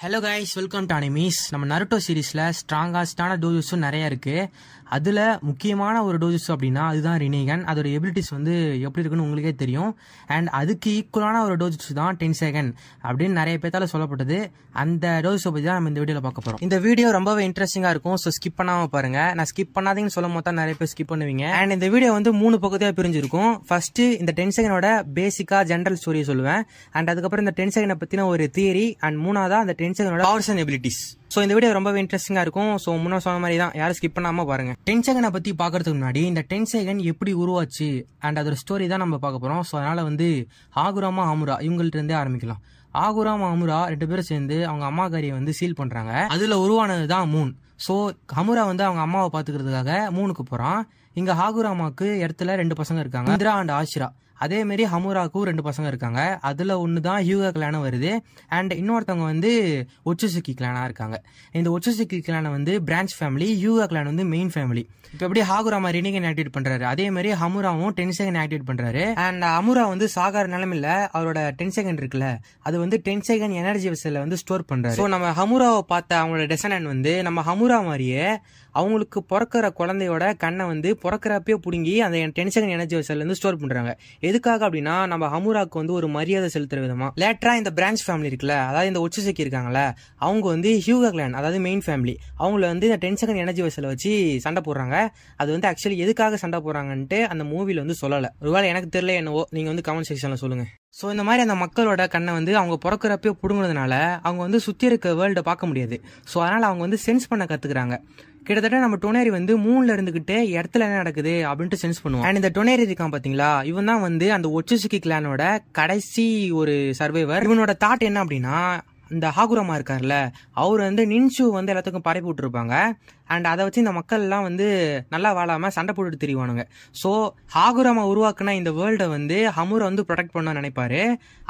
hello guys welcome to animes நம்ம Naruto சீரீஸில் ஸ்ட்ராங்காஸ்டான டோஜஸும் நிறையா இருக்குது அதில் முக்கியமான ஒரு டோஜஸ் அப்படின்னா அதுதான் ரினேகன் அதோட எபிலிட்டிஸ் வந்து எப்படி இருக்குன்னு உங்களுக்கே தெரியும் அண்ட் அதுக்கு ஈக்குவலான ஒரு டோஜஸ் தான் டென் செகண்ட் அப்படின்னு நிறைய பேர்த்தால் சொல்லப்பட்டது அந்த டோஜஸை பற்றி தான் நம்ம இந்த வீடியோவில் பார்க்க போகிறோம் இந்த வீடியோ ரொம்பவே இன்ட்ரெஸ்டிங்காக இருக்கும் ஸோ ஸ்கிப் பண்ணாமல் பாருங்கள் நான் ஸ்கிப் பண்ணாதீங்கன்னு சொல்லும் போது தான் நிறைய பேர் ஸ்கிப் பண்ணுவீங்க அண்ட் இந்த வீடியோ வந்து மூணு பக்கத்தையாக பிரிஞ்சிருக்கும் ஃபஸ்ட்டு இந்த டென் செகண்டோட பேசிக்காக ஜென்ரல் ஸ்டோரியை சொல்லுவேன் அண்ட் அதுக்கப்புறம் இந்த டென் செகண்டை பற்றின ஒரு தியரி அண்ட் மூணாவதாக அந்த டென் எக்ஸ்பீரியன்ஸ் அதனோட பவர்ஸ் அண்ட் எபிலிட்டிஸ் ஸோ இந்த வீடியோ ரொம்ப இன்ட்ரெஸ்டிங்காக இருக்கும் ஸோ முன்னே சொன்ன மாதிரி தான் யாரும் ஸ்கிப் பண்ணாமல் பாருங்க டென் செகண்டை பற்றி பார்க்கறதுக்கு முன்னாடி இந்த டென் எப்படி உருவாச்சு அண்ட் அதோட ஸ்டோரி தான் நம்ம பார்க்க போகிறோம் ஸோ அதனால் வந்து ஆகுராமா அமுரா இவங்கள்ட்ட இருந்தே ஆரம்பிக்கலாம் ஆகுரா அமுரா ரெண்டு பேரும் சேர்ந்து அவங்க அம்மா கறியை வந்து சீல் பண்ணுறாங்க அதில் உருவானது தான் மூன் ஸோ அமுரா வந்து அவங்க அம்மாவை பார்த்துக்கிறதுக்காக மூனுக்கு போகிறான் இங்கே ஆகுராமாவுக்கு இடத்துல ரெண்டு பசங்க இருக்காங்க இந்திரா அண்ட் ஆஷிரா அதேமாரி ஹமுராக்கும் ரெண்டு பசங்க இருக்காங்க அதில் ஒன்று தான் ஹியூகா கிளானும் வருது அண்ட் இன்னொருத்தவங்க வந்து ஒச்சுசுக்கி கிளானாக இருக்காங்க இந்த ஒச்சுசுக்கி கிளானை வந்து பிரான்ச் ஃபேமிலி ஹியூகா கிளான் வந்து மெயின் ஃபேமிலி இப்போ எப்படி ஹாகுரா மாதிரி ரினிகன் ஆக்டிவேட் பண்ணுறாரு அதேமாரி ஹமுராவும் டென் செகண்ட் ஆக்டிவேட் பண்ணுறாரு அண்ட் அமுரா வந்து சாகார நிலமில்ல அவரோட டென் செகண்ட் இருக்குல்ல அது வந்து டென் செகண்ட் எனர்ஜி வசதியில் வந்து ஸ்டோர் பண்ணுறாரு ஸோ நம்ம ஹமுராவை பார்த்த அவங்களோட டெசனன் வந்து நம்ம ஹமுரா மாதிரியே அவங்களுக்கு பிறக்கிற குழந்தையோட கண்ணை வந்து பிறக்கிறப்பே பிடுங்கி அந்த டென்ஷன் எனர்ஜி செல்லேருந்து ஸ்டோர் பண்ணுறாங்க எதுக்காக அப்படின்னா நம்ம ஹமுராக்கு வந்து ஒரு மரியாதை செலுத்துற விதமாக லேட்டராக இந்த பிரான்ச் ஃபேமிலி இருக்குல்ல அதாவது இந்த ஒச்சுசக்கி இருக்காங்கல்ல அவங்க வந்து ஹியூகா கிளான் அதாவது மெயின் ஃபேமிலி அவங்கள வந்து இந்த டென்ஷன் எனர்ஜி வசல வச்சு சண்டை போடுறாங்க அது வந்து ஆக்சுவலி எதுக்காக சண்டை போடுறாங்கன்ட்டு அந்த மூவியில் வந்து சொல்லலை ஒருவேளை எனக்கு தெரியல என்னவோ நீங்கள் வந்து கமெண்ட் செக்ஷனில் சொல்லுங்கள் ஸோ இந்த மாதிரி அந்த மக்களோட கண்ணை வந்து அவங்க பிறக்கிறப்பே பிடுங்கிறதுனால அவங்க வந்து சுற்றி இருக்க வேர்ல்டை பார்க்க முடியாது ஸோ அதனால் அவங்க வந்து சென்ஸ் பண்ண கற்றுக்குறாங்க கிட்டத்தட்ட நம்ம டொனேரி வந்து மூணுல இருந்துகிட்டு இடத்துல என்ன நடக்குது அப்படின்ட்டு சென்ஸ் பண்ணுவோம் அண்ட் இந்த டொனேரி இருக்கான் பாத்தீங்களா இவன் தான் வந்து அந்த ஒச்சுசுக்கி கிளானோட கடைசி ஒரு சர்வைவர் இவனோட தாட் என்ன அப்படின்னா இந்த ஹாகுரமா இருக்கார்ல அவர் வந்து நின்ஷு வந்து எல்லாத்துக்கும் படை போட்டுருப்பாங்க அண்ட் அதை வச்சு இந்த மக்கள் எல்லாம் வந்து நல்லா வாழாமல் சண்டை போட்டு தெரிவானுங்க ஸோ ஹாகுரமா உருவாக்குனா இந்த வேர்ல்டை வந்து ஹமுரை வந்து ப்ரொடெக்ட் பண்ண நினைப்பாரு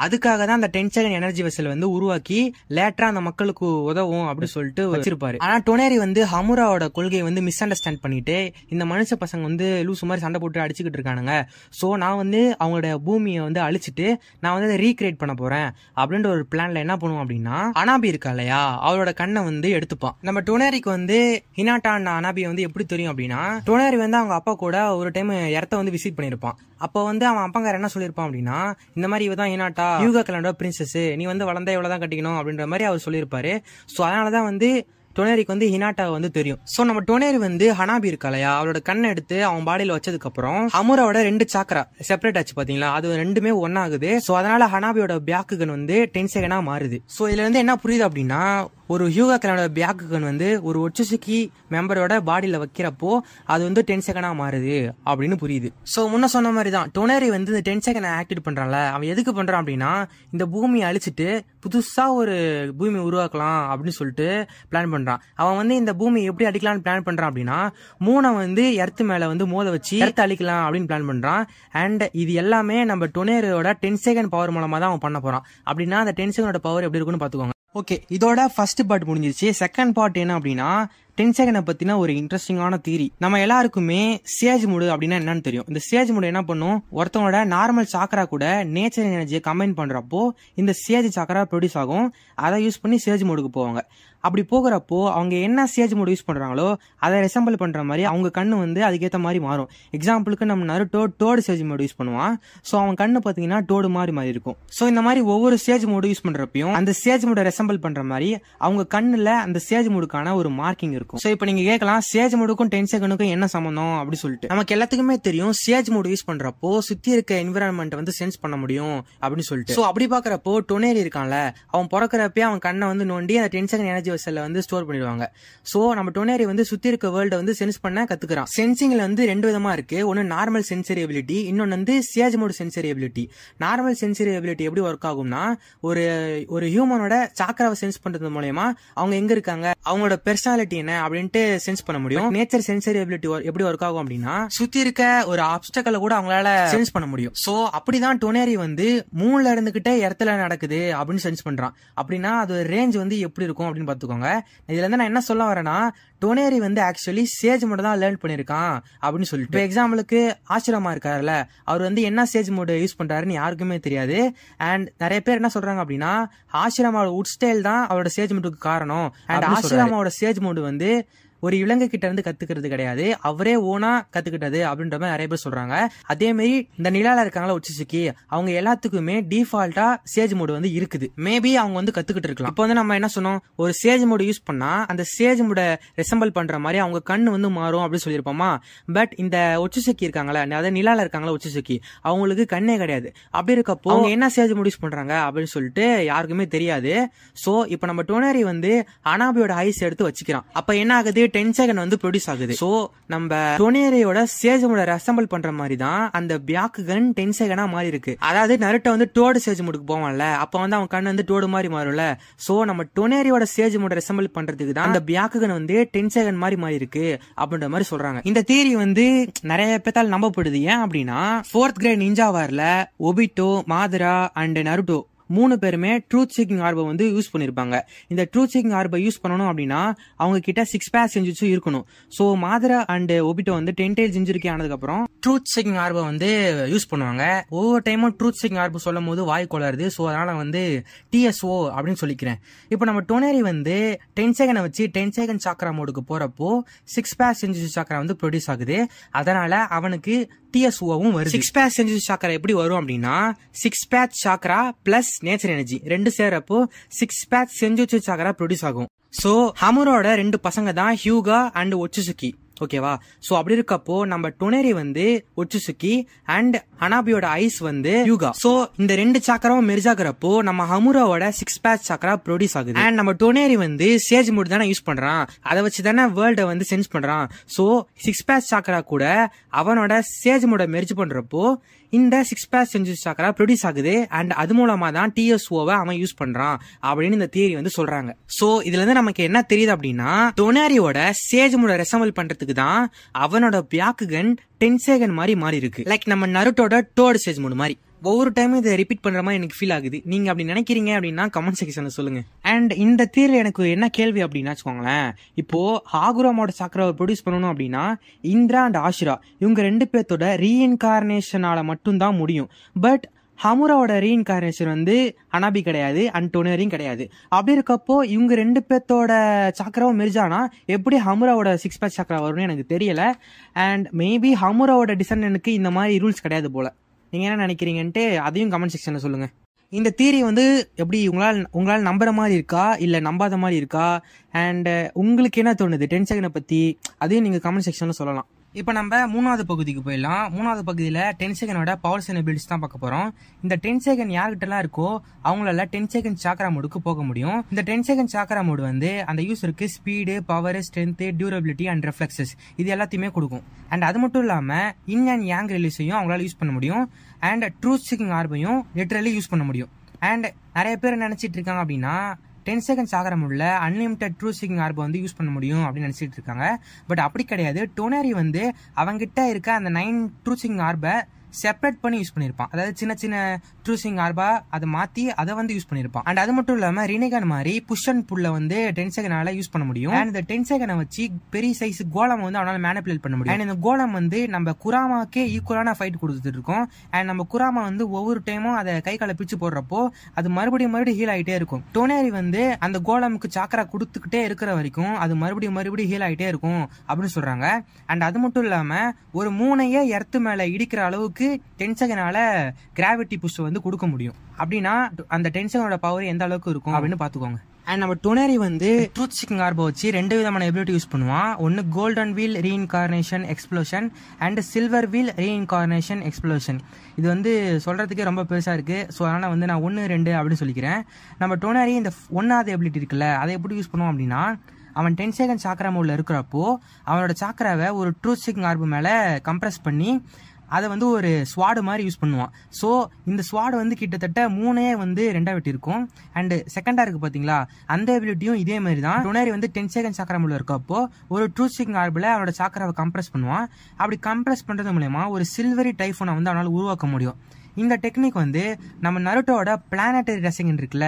அதுக்காக தான் அந்த டென்ஷன் எனர்ஜி வசல் வந்து உருவாக்கி லேட்டரா அந்த மக்களுக்கு உதவும் அப்படின்னு சொல்லிட்டு வச்சிருப்பாரு ஆனால் டொனேரி வந்து ஹமுராவோட கொள்கையை வந்து மிஸ் அண்டர்ஸ்டாண்ட் பண்ணிட்டு இந்த மனுஷ பசங்க வந்து லூசு மாதிரி சண்டை போட்டு அடிச்சுக்கிட்டு இருக்கானுங்க ஸோ நான் வந்து அவங்களோட பூமியை வந்து அழிச்சிட்டு நான் வந்து அதை ரீக்ரியேட் பண்ண போறேன் அப்படின்ற ஒரு பிளான்ல என்ன பண்ணுவோம் அப்படின்னா அப்படின்னா அனாபி இருக்கா இல்லையா அவரோட கண்ணை வந்து எடுத்துப்பான் நம்ம டொனேரிக்கு வந்து ஹினாட்டான் அனாபி வந்து எப்படி தெரியும் அப்படின்னா டொனேரி வந்து அவங்க அப்பா கூட ஒரு டைம் இடத்த வந்து விசிட் பண்ணியிருப்பான் அப்போ வந்து அவன் அப்பங்கார என்ன சொல்லியிருப்பான் அப்படின்னா இந்த மாதிரி இவதான் ஹினாட்டா யூகா கலண்டோ பிரின்சஸ் நீ வந்து வளர்ந்தா இவ்வளவுதான் கட்டிக்கணும் அப்படின்ற மாதிரி அவர் சொல்லியிருப்பாரு ஸோ தான் வந்து டொனேரிக்கு வந்து ஹினாட்டா வந்து தெரியும் ஸோ நம்ம டொனேரி வந்து ஹனாபி இருக்கா இல்லையா அவளோட கண்ணை எடுத்து அவன் பாடியில் வச்சதுக்கு அப்புறம் அமுராவோட ரெண்டு சாக்கரா செப்பரேட் ஆச்சு பாத்தீங்களா அது ரெண்டுமே ஒன்னாகுது ஸோ அதனால ஹனாபியோட பேக்குகன் வந்து டென் செகண்டா மாறுது ஸோ இதுல இருந்து என்ன புரியுது அப்படின்னா ஒரு ஹியூகா கனோட கன் வந்து ஒரு ஒட்சுசுக்கி மெம்பரோட பாடியில் வைக்கிறப்போ அது வந்து டென் செகண்டாக மாறுது அப்படின்னு புரியுது ஸோ முன்ன சொன்ன மாதிரி தான் டொனரி வந்து இந்த டென் செகண்ட் ஆக்டிவேட் பண்ணுறான்ல அவன் எதுக்கு பண்ணுறான் அப்படின்னா இந்த பூமியை அழிச்சிட்டு புதுசாக ஒரு பூமி உருவாக்கலாம் அப்படின்னு சொல்லிட்டு பிளான் பண்ணுறான் அவன் வந்து இந்த பூமி எப்படி அடிக்கலாம்னு பிளான் பண்ணுறான் அப்படின்னா மூனை வந்து எர்த்து மேலே வந்து மோத வச்சு எர்த்து அழிக்கலாம் அப்படின்னு பிளான் பண்ணுறான் அண்ட் இது எல்லாமே நம்ம டொனேரோட டென் செகண்ட் பவர் மூலமாக தான் அவன் பண்ண போகிறான் அப்படின்னா அந்த டென் செகண்டோட பவர் எப்படி இருக்குன்னு பார்த்துக்கோங்க ஓகே இதோட ஃபர்ஸ்ட் பார்ட் முடிஞ்சிச்சு செகண்ட் பார்ட் என்ன அப்படின்னா செகண்டை பற்றின ஒரு இன்ட்ரெஸ்டிங்கான தீரி நம்ம எல்லாருக்குமே சேஜ் மூடு அப்படின்னா என்னன்னு தெரியும் இந்த சேஜ் மூடு என்ன பண்ணும் ஒருத்தவங்களோட நார்மல் சாக்கரா கூட நேச்சர் எனர்ஜியை கம்பைன் பண்றப்போ இந்த சேஜ் சாக்கரா ப்ரொடியூஸ் ஆகும் அதை யூஸ் பண்ணி சேஜ் மூடுக்கு போவாங்க அப்படி போகிறப்போ அவங்க என்ன ஸ்டேஜ் மோட் யூஸ் பண்ணுறாங்களோ அதை ரெசம்பிள் பண்ணுற மாதிரி அவங்க கண்ணு வந்து அதுக்கேற்ற மாதிரி மாறும் எக்ஸாம்பிளுக்கு நம்ம நருட்டோ டோடு ஸ்டேஜ் மோட் யூஸ் பண்ணுவான் ஸோ அவன் கண்ணு பார்த்தீங்கன்னா டோடு மாதிரி மாதிரி இருக்கும் ஸோ இந்த மாதிரி ஒவ்வொரு ஸ்டேஜ் மோடு யூஸ் பண்ணுறப்பையும் அந்த ஸ்டேஜ் மோட ரெசம்பிள் பண்ணுற மாதிரி அவங்க கண்ணில் அந்த ஸ்டேஜ் மோடுக்கான ஒரு மார்க்கிங் இருக்கும் ஸோ இப்போ நீங்கள் கேட்கலாம் ஸ்டேஜ் மோடுக்கும் டென் செகண்டுக்கும் என்ன சம்மந்தம் அப்படின்னு சொல்லிட்டு நமக்கு எல்லாத்துக்குமே தெரியும் ஸ்டேஜ் மோடு யூஸ் பண்ணுறப்போ சுற்றி இருக்க என்விரான்மெண்ட் வந்து சென்ஸ் பண்ண முடியும் அப்படின்னு சொல்லிட்டு ஸோ அப்படி பார்க்குறப்போ டொனேரி இருக்கான்ல அவன் பிறக்கிறப்ப அவன் கண்ணை வந்து நோண்டி அந்த டென் செகண்ட் எனர்ஜி யூனிவர்ஸில் வந்து ஸ்டோர் பண்ணிடுவாங்க ஸோ நம்ம டொனேரி வந்து சுற்றி இருக்க வேர்ல்டை வந்து சென்ஸ் பண்ண கற்றுக்கிறான் சென்சிங்கில் வந்து ரெண்டு விதமாக இருக்குது ஒன்று நார்மல் சென்சரி எபிலிட்டி இன்னொன்று வந்து sage mode sensory ability normal sensory ability எப்படி ஒர்க் ஆகும்னா ஒரு ஒரு ஹியூமனோட சாக்கராவை சென்ஸ் பண்ணுறது மூலயமா அவங்க எங்கே இருக்காங்க அவங்களோட பெர்சனாலிட்டி என்ன அப்படின்ட்டு சென்ஸ் பண்ண முடியும் நேச்சர் சென்சரி எபிலிட்டி எப்படி ஒர்க் ஆகும் அப்படின்னா சுற்றி இருக்க ஒரு ஆப்ஸ்டக்கலை கூட அவங்களால சென்ஸ் பண்ண முடியும் ஸோ அப்படிதான் டொனேரி வந்து மூணுல இருந்துகிட்டே இடத்துல நடக்குது அப்படின்னு சென்ஸ் பண்ணுறான் அப்படின்னா அது ரேஞ்ச் வந்து எப்படி இருக்கும் அப்படின்னு பார்த்துக்கோங்க இதுலேருந்து நான் என்ன சொல்ல வரேன்னா டொனேரி வந்து ஆக்சுவலி சேஜ் மட்டும் தான் லேர்ன் பண்ணியிருக்கான் அப்படின்னு சொல்லிட்டு எக்ஸாம்பிளுக்கு ஆசிரமா இருக்காருல்ல அவர் வந்து என்ன சேஜ் மோடு யூஸ் பண்ணுறாருன்னு யாருக்குமே தெரியாது அண்ட் நிறைய பேர் என்ன சொல்றாங்க அப்படின்னா ஆசிரமாவோட உட் ஸ்டைல் தான் அவரோட சேஜ் மோடுக்கு காரணம் அண்ட் ஆசிரமாவோட சேஜ் மோடு வந்து ஒரு இலங்கை கிட்ட இருந்து கத்துக்கிறது கிடையாது அவரே ஓனா கத்துக்கிட்டது அப்படின்ற மாதிரி நிறைய பேர் சொல்றாங்க அதே மாதிரி இந்த நிலால இருக்காங்களா உச்சிசுக்கி அவங்க எல்லாத்துக்குமே டிஃபால்ட்டா சேஜ் மோடு வந்து இருக்குது மேபி அவங்க வந்து கத்துக்கிட்டு இருக்கலாம் இப்போ வந்து நம்ம என்ன சொன்னோம் ஒரு சேஜ் மோடு யூஸ் பண்ணா அந்த சேஜ் மோடை ரெசம்பிள் பண்ற மாதிரி அவங்க கண் வந்து மாறும் அப்படின்னு சொல்லியிருப்போமா பட் இந்த சுக்கி இருக்காங்களா அதாவது நிலால இருக்காங்களா சுக்கி அவங்களுக்கு கண்ணே கிடையாது அப்படி இருக்கப்போ அவங்க என்ன சேஜ் மோடு யூஸ் பண்றாங்க அப்படின்னு சொல்லிட்டு யாருக்குமே தெரியாது ஸோ இப்போ நம்ம டோனரி வந்து அனாபியோட ஐஸ் எடுத்து வச்சுக்கிறான் அப்ப என்ன ஆகுது டென் செகண்ட் வந்து ப்ரொடியூஸ் ஆகுது ஸோ நம்ம டொனேரியோட சேஜமோட அசம்பிள் பண்ற மாதிரி தான் அந்த பியாக்குகன் டென் செகண்டா மாறி இருக்கு அதாவது நருட்டை வந்து டோடு சேஜ் மூடுக்கு போவான்ல அப்போ வந்து அவன் கண் வந்து டோடு மாதிரி மாறும்ல ஸோ நம்ம டொனேரியோட சேஜ் மூட அசம்பிள் பண்றதுக்கு தான் அந்த பியாக்குகன் வந்து டென் செகண்ட் மாதிரி மாறி இருக்கு அப்படின்ற மாதிரி சொல்றாங்க இந்த தேரி வந்து நிறைய பேத்தால் நம்பப்படுது ஏன் அப்படின்னா fourth great ninja Obito Madara and Naruto மூணு பேருமே ட்ரூத் சேக்கிங் ஆர்பை வந்து யூஸ் பண்ணியிருப்பாங்க இந்த ட்ரூத் சேக்கிங் ஆர்பை யூஸ் பண்ணணும் அப்படின்னா அவங்க கிட்ட சிக்ஸ் பேஸ் செஞ்சுச்சு இருக்கணும் ஸோ மாதரா அண்ட் ஒபிட்டோ வந்து டென் டேல் செஞ்சுருக்கே ஆனதுக்கப்புறம் ட்ரூத் சேக்கிங் ஆர்பை வந்து யூஸ் பண்ணுவாங்க ஒவ்வொரு டைமும் ட்ரூத் சேக்கிங் ஆர்பு சொல்லும் போது வாய் கொளருது ஸோ அதனால் வந்து டிஎஸ்ஓ அப்படின்னு சொல்லிக்கிறேன் இப்போ நம்ம டொனேரி வந்து டென் செகண்டை வச்சு டென் செகண்ட் சாக்கரா மோடுக்கு போகிறப்போ சிக்ஸ் பேஸ் செஞ்சு சாக்கரா வந்து ப்ரொடியூஸ் ஆகுது அதனால் அவனுக்கு டிஎஸ்ஓவும் வருது சிக்ஸ் பேக் சென்சிட்டிவ் சாக்கரா எப்படி வரும் அப்படின்னா six path chakra plus nature energy ரெண்டு சேரப்போ six path sensitive chakra produce ஆகும் சோ ஹமரோட ரெண்டு பசங்க தான் ஹியூகா அண்ட் ஒச்சுசுக்கி ஓகேவா ஸோ அப்படி இருக்கப்போ நம்ம டொனேரி வந்து ஒச்சுசுக்கி அண்ட் ஹனாபியோட ஐஸ் வந்து யூகா ஸோ இந்த ரெண்டு சாக்கரம் மெரிஜாக்குறப்போ நம்ம ஹமுராவோட சிக்ஸ் பேக் சாக்கரா ப்ரொடியூஸ் ஆகுது அண்ட் நம்ம டொனேரி வந்து சேஜ் மூட் தானே யூஸ் பண்றான் அதை வச்சு தானே வேர்ல்டை வந்து சென்ஸ் பண்றான் ஸோ சிக்ஸ் பேக் சாக்கரா கூட அவனோட சேஜ் மூட மெரிஜ் பண்றப்போ இந்த சிக்ஸ் பேக் செஞ்சு சாக்கரா ப்ரொடியூஸ் ஆகுது அண்ட் அது மூலமா தான் டிஎஸ்ஓவை அவன் யூஸ் பண்றான் அப்படின்னு இந்த தியரி வந்து சொல்றாங்க ஸோ இதுல இருந்து நமக்கு என்ன தெரியுது அப்படின்னா டொனாரியோட சேஜ் மூட ரெசம்பிள் பண்றதுக்கு காரணத்துக்கு தான் அவனோட பியாக்குகன் டென்சேகன் மாதிரி மாறி இருக்கு லைக் நம்ம நருட்டோட டோர்டு ஸ்டேஜ் மூணு மாதிரி ஒவ்வொரு டைமும் இதை ரிப்பீட் பண்ற மாதிரி எனக்கு ஃபீல் ஆகுது நீங்க அப்படி நினைக்கிறீங்க அப்படின்னா கமெண்ட் செக்ஷன்ல சொல்லுங்க அண்ட் இந்த தீர்வு எனக்கு என்ன கேள்வி அப்படின்னா வச்சுக்கோங்களேன் இப்போ ஹாகுராமோட சாக்கராவை ப்ரொடியூஸ் பண்ணணும் அப்படின்னா இந்திரா அண்ட் ஆஷிரா இவங்க ரெண்டு பேர்த்தோட ரீஇன்கார்னேஷனால மட்டும்தான் முடியும் பட் ஹமுராவோட ரீஇன்காரேஷன் வந்து அனாபி கிடையாது அன்டோனியரியும் கிடையாது அப்படி இருக்கப்போ இவங்க ரெண்டு பேர்த்தோட சக்கரவும் மிர்ஜானா எப்படி ஹமுராவோட சிக்ஸ் பேக் சக்கரா வரும்னு எனக்கு தெரியல அண்ட் மேபி ஹமுராவோட டிசன்டனுக்கு இந்த மாதிரி ரூல்ஸ் கிடையாது போல நீங்கள் என்ன நினைக்கிறீங்கன்ட்டு அதையும் கமெண்ட் செக்ஷனில் சொல்லுங்கள் இந்த தீரி வந்து எப்படி உங்களால் உங்களால் நம்புற மாதிரி இருக்கா இல்லை நம்பாத மாதிரி இருக்கா அண்ட் உங்களுக்கு என்ன தோணுது டென் பற்றி அதையும் நீங்கள் கமெண்ட் செக்ஷனில் சொல்லலாம் இப்போ நம்ம மூணாவது பகுதிக்கு போயிடலாம் மூணாவது பகுதியில் டென் செகண்டோட பவர் செகண்ட் பில்ட்ஸ் தான் பார்க்க போகிறோம் இந்த டென் செகண்ட் யார்கிட்டலாம் இருக்கோ அவங்களால டென் செகண்ட் சாக்கரா மோடுக்கு போக முடியும் இந்த டென் செகண்ட் சாக்கரா மோடு வந்து அந்த யூஸருக்கு speed power strength durability and reflexes இது எல்லாத்தையுமே கொடுக்கும் அண்ட் அது மட்டும் இல்லாமல் இன் அண்ட் யாங் ரிலீஸையும் அவங்களால யூஸ் பண்ண முடியும் அண்ட் ட்ரூத் சிக்கிங் ஆர்பையும் லிட்டரலி யூஸ் பண்ண முடியும் அண்ட் நிறைய பேர் நினச்சிட்டு இருக்காங்க அப்படின்னா டென் செகண்ட்ஸ் ஆகிற முடியல அன்லிமிட்டட் ட்ரூ சிக்கிங் ஆர்பை வந்து யூஸ் பண்ண முடியும் அப்படின்னு நினச்சிட்டு இருக்காங்க பட் அப்படி கிடையாது டோனரி வந்து அவங்ககிட்ட இருக்க அந்த நைன் ட்ரூ சிக்கிங் ஆர்பை செப்பரேட் பண்ணி யூஸ் பண்ணியிருப்பான் அதாவது சின்ன சின்ன ட்ரூசிங் ஆர்பா அதை மாற்றி அதை வந்து யூஸ் பண்ணியிருப்பான் அண்ட் அது மட்டும் இல்லாமல் ரினிகன் மாதிரி புஷ் அண்ட் புல்ல வந்து டென் யூஸ் பண்ண முடியும் அண்ட் இந்த டென் வச்சு பெரிய சைஸ் கோலம் வந்து அவனால் மேனிபுலேட் பண்ண முடியும் அண்ட் இந்த கோலம் வந்து நம்ம குராமாக்கே ஈக்குவலான ஃபைட் கொடுத்துட்டு இருக்கோம் அண்ட் நம்ம குராமா வந்து ஒவ்வொரு டைமும் அதை கை காலை பிச்சு போடுறப்போ அது மறுபடியும் மறுபடியும் ஹீல் ஆகிட்டே இருக்கும் டோனேரி வந்து அந்த கோலமுக்கு சாக்கரா கொடுத்துக்கிட்டே இருக்கிற வரைக்கும் அது மறுபடியும் மறுபடியும் ஹீல் ஆகிட்டே இருக்கும் அப்படின்னு சொல்கிறாங்க அண்ட் அது மட்டும் இல்லாமல் ஒரு மூணையே எர்த்து மேலே இடிக்கிற அளவுக்கு அளவுக்கு டென் கிராவிட்டி புஷ் வந்து கொடுக்க முடியும் அப்படின்னா அந்த டென் பவர் எந்த அளவுக்கு இருக்கும் அப்படின்னு பாத்துக்கோங்க அண்ட் நம்ம டுனரி வந்து ட்ரூத் சிக்கிங் ஆர்போ வச்சு ரெண்டு விதமான எபிலிட்டி யூஸ் பண்ணுவான் ஒன்று golden wheel reincarnation explosion and silver wheel reincarnation explosion இது வந்து சொல்கிறதுக்கே ரொம்ப பெருசாக இருக்குது ஸோ அதனால் வந்து நான் ஒன்று ரெண்டு அப்படின்னு சொல்லிக்கிறேன் நம்ம டுனரி இந்த ஒன்றாவது எபிலிட்டி இருக்குல்ல அதை எப்படி யூஸ் பண்ணுவோம் அப்படின்னா அவன் டென் செகண்ட் சாக்கரா மோடில் இருக்கிறப்போ அவனோட சாக்கராவை ஒரு ட்ரூ சிக்கிங் ஆர்பு மேலே கம்ப்ரெஸ் பண்ணி அதை வந்து ஒரு ஸ்வாடு மாதிரி யூஸ் பண்ணுவான் ஸோ இந்த ஸ்வாடு வந்து கிட்டத்தட்ட மூணே வந்து ரெண்டாக வெட்டியிருக்கும் அண்டு செகண்டாக இருக்குது பார்த்தீங்களா அந்த எபிலிட்டியும் இதே மாதிரி தான் டொனரி வந்து டென் செகண்ட் சாக்கரமில் இருக்கப்போ ஒரு ட்ரூ ஸ்டிங் ஆர்பில் அவனோட சாக்கராவை கம்ப்ரெஸ் பண்ணுவான் அப்படி கம்ப்ரெஸ் பண்ணுறது மூலயமா ஒரு சில்வரி டைஃபோனை வந்து அவனால் உருவாக்க முடியும் இந்த டெக்னிக் வந்து நம்ம நருட்டோட பிளானட்டரி டெசிங் இருக்குல்ல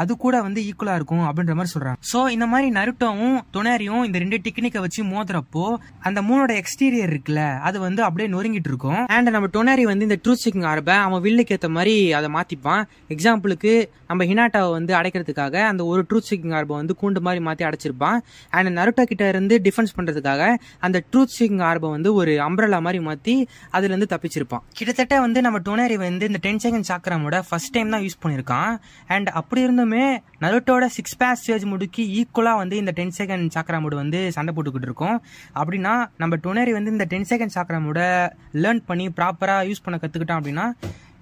அது கூட வந்து ஈக்குவலாக இருக்கும் அப்படின்ற மாதிரி சொல்கிறாங்க ஸோ இந்த மாதிரி நருட்டோவும் துணரியும் இந்த ரெண்டு டெக்னிக்கை வச்சு மோதுறப்போ அந்த மூணோட எக்ஸ்டீரியர் இருக்குல்ல அது வந்து அப்படியே நொறுங்கிட்டு இருக்கும் அண்ட் நம்ம டொனாரி வந்து இந்த ட்ரூத் சீக்கிங் ஆரம்ப அவன் வில்லுக்கு ஏற்ற மாதிரி அதை மாற்றிப்பான் எக்ஸாம்பிளுக்கு நம்ம ஹினாட்டாவை வந்து அடைக்கிறதுக்காக அந்த ஒரு ட்ரூத் சீக்கிங் ஆர்பை வந்து கூண்டு மாதிரி மாற்றி அடைச்சிருப்பான் அண்ட் நருட்டோ கிட்ட இருந்து டிஃபென்ஸ் பண்ணுறதுக்காக அந்த ட்ரூத் சீக்கிங் ஆர்பை வந்து ஒரு அம்பிரலா மாதிரி மாற்றி அதுலேருந்து தப்பிச்சிருப்பான் கிட்டத்தட்ட வந்து நம்ம டொனாரி வந்து இந்த டென் செகண்ட் சாக்ரமோட ஃபர்ஸ்ட் டைம் தான் யூஸ் பண்ணியிருக்கான் அண்ட் அப்படி இருந்துமே நருட்டோட சிக்ஸ் பேஸ் ஸ்டேஜ் முடிக்கு ஈக்குவலாக வந்து இந்த டென் செகண்ட் சாக்ரமோடு வந்து சண்டை போட்டுக்கிட்டு இருக்கோம் அப்படின்னா நம்ம டொனரி வந்து இந்த டென் செகண்ட் சாக்ரமோட லேர்ன் பண்ணி ப்ராப்பராக யூஸ் பண்ண கற்றுக்கிட்டோம் அப்படின்னா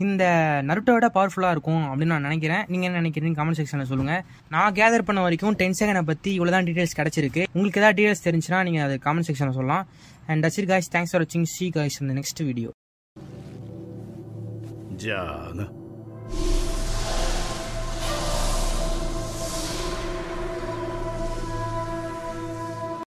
இந்த நருட்டோட பவர்ஃபுல்லாக இருக்கும் அப்படின்னு நான் நினைக்கிறேன் நீங்கள் என்ன நினைக்கிறீங்க கமெண்ட் செக்ஷனில் சொல்லுங்கள் நான் கேதர் பண்ண வரைக்கும் டென் செகண்டை பற்றி இவ்வளோ தான் டீட்டெயில்ஸ் கிடச்சிருக்கு உங்களுக்கு ஏதாவது டீட்டெயில்ஸ் தெரிஞ்சுன்னா நீங்கள் அது கமெண்ட் செக்ஷனில் சொல்லலாம் அண்ட் டச்சிர் காய்ஸ் தேங்க்ஸ் ஃபார் வாட்சிங் சி காய்ஸ் இந்த நெக்ஸ்ட் வீடியோ じゃあな。